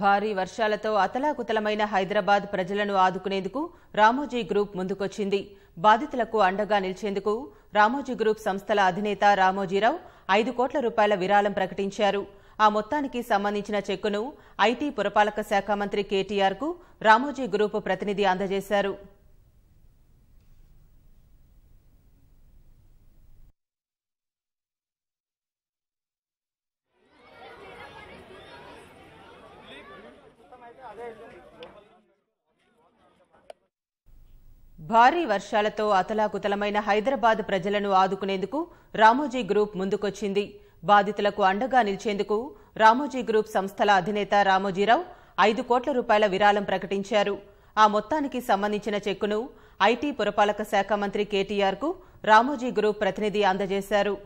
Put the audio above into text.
భారీ వర్షాలతో అతలాకుతలమైన హైదరాబాద్ ప్రజలను ఆదుకునేందుకు రామోజీ గ్రూప్ ముందుకొచ్చింది బాధితులకు అండగా నిలిచేందుకు రామోజీ గ్రూప్ సంస్థల అధినేత రామోజీరావు ఐదు కోట్ల రూపాయల విరాళం ప్రకటించారు ఆ మొత్తానికి సంబంధించిన చెక్కును ఐటీ పురపాలక శాఖ మంత్రి కేటీఆర్కు రామోజీ గ్రూప్ ప్రతినిధి అందజేశారు భారీ వర్షాలతో అతలాకుతలమైన హైదరాబాద్ ప్రజలను ఆదుకునేందుకు రామోజీ గ్రూప్ ముందుకొచ్చింది బాధితులకు అండగా నిలిచేందుకు రామోజీ గ్రూప్ సంస్థల అధినేత రామోజీరావు ఐదు కోట్ల రూపాయల విరాళం ప్రకటించారు ఆ మొత్తానికి సంబంధించిన చెక్కును ఐటీ పురపాలక శాఖ మంత్రి కేటీఆర్కు రామోజీ గ్రూప్ ప్రతినిధి అందజేశారు